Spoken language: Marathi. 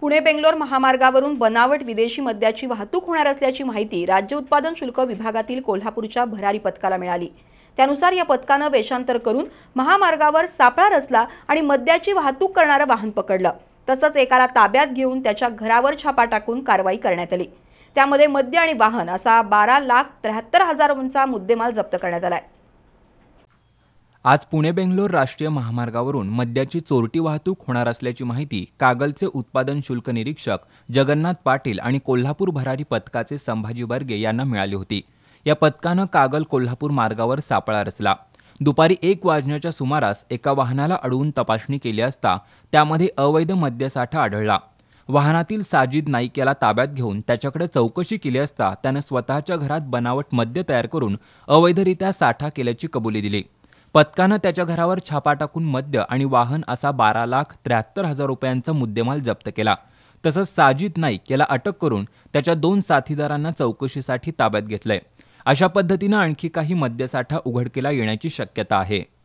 पुणे बेंगलोर महामार्गावरून बनावट विदेशी मद्याची वाहतूक होणार असल्याची माहिती राज्य उत्पादन शुल्क विभागातील कोल्हापूरच्या भरारी पथकाला मिळाली त्यानुसार या पथकानं वेषांतर करून महामार्गावर सापळा रचला आणि मद्याची वाहतूक करणारं वाहन पकडलं तसंच एकाला ताब्यात घेऊन त्याच्या घरावर छापा टाकून कारवाई करण्यात आली त्यामध्ये मद्य आणि वाहन असा बारा लाख त्र्याहत्तर हजारांचा मुद्देमाल जप्त करण्यात आला आहे आज पुणे बेंगलोर राष्ट्रीय महामार्गावरून मद्याची चोरटी वाहतूक होणार असल्याची माहिती कागलचे उत्पादन शुल्क निरीक्षक जगन्नाथ पाटील आणि कोल्हापूर भरारी पथकाचे संभाजी बर्गे यांना मिळाली होती या पथकानं कागल कोल्हापूर मार्गावर सापळा रचला दुपारी एक वाजण्याच्या सुमारास एका वाहनाला अडवून तपासणी केली असता त्यामध्ये अवैध मद्यसाठा आढळला वाहनातील साजिद नाईक याला ताब्यात घेऊन त्याच्याकडे चौकशी केली असता त्यानं स्वतःच्या घरात बनावट मद्य तयार करून अवैधरित्या साठा केल्याची कबुली दिली पथकानं त्याच्या घरावर छापा टाकून मद्य आणि वाहन असा बारा लाख त्र्याहत्तर हजार रुपयांचा मुद्देमाल जप्त केला तसंच साजिद नाईक याला अटक करून त्याच्या दोन साथीदारांना चौकशीसाठी ताब्यात घेतलंय अशा पद्धतीनं आणखी काही मद्यसाठा उघडकीला येण्याची शक्यता आहे